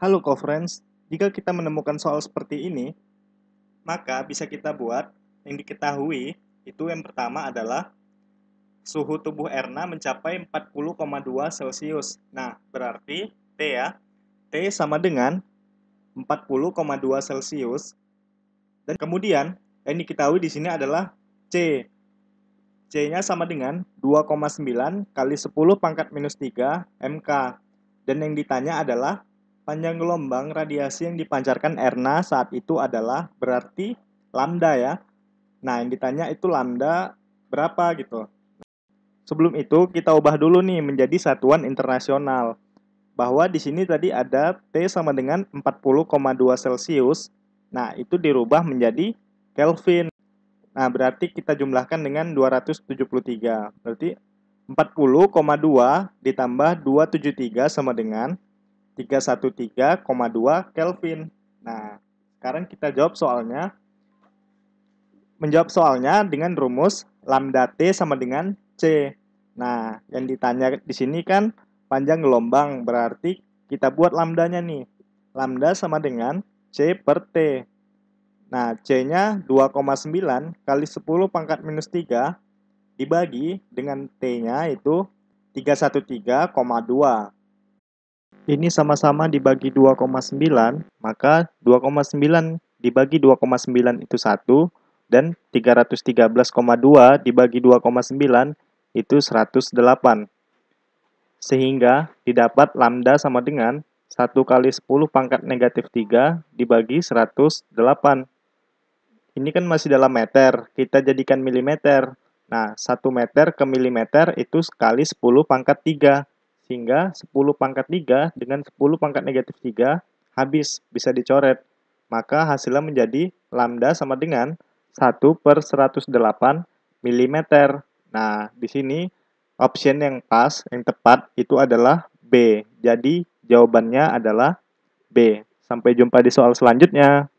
Halo co-friends, jika kita menemukan soal seperti ini, maka bisa kita buat yang diketahui itu yang pertama adalah suhu tubuh Erna mencapai 40,2 Celcius. Nah, berarti T ya, T sama dengan 40,2 Celcius. Dan kemudian yang diketahui di sini adalah C. C-nya sama dengan 2,9 kali 10 pangkat minus 3 MK. Dan yang ditanya adalah Panjang gelombang radiasi yang dipancarkan Erna saat itu adalah berarti lambda ya. Nah, yang ditanya itu lambda berapa gitu. Sebelum itu, kita ubah dulu nih menjadi satuan internasional. Bahwa di sini tadi ada T sama dengan 40,2 Celcius. Nah, itu dirubah menjadi Kelvin. Nah, berarti kita jumlahkan dengan 273. Berarti 40,2 ditambah 273 sama dengan 313,2 Kelvin. Nah, sekarang kita jawab soalnya. Menjawab soalnya dengan rumus lambda T sama dengan C. Nah, yang ditanya di sini kan panjang gelombang, berarti kita buat lambdanya nih. Lambda sama dengan C per T. Nah, C-nya 2,9 kali 10 pangkat minus 3 dibagi dengan T-nya itu 313,2 ini sama-sama dibagi 2,9, maka 2,9 dibagi 2,9 itu 1, dan 313,2 dibagi 2,9 itu 108. Sehingga didapat lambda sama dengan 1 kali 10 pangkat negatif 3 dibagi 108. Ini kan masih dalam meter, kita jadikan milimeter. Nah, 1 meter ke milimeter itu sekali 10 pangkat 3 hingga 10 pangkat 3 dengan 10 pangkat negatif 3 habis, bisa dicoret. Maka hasilnya menjadi lambda sama dengan 1 per 108 mm. Nah, di sini option yang pas, yang tepat itu adalah B. Jadi jawabannya adalah B. Sampai jumpa di soal selanjutnya.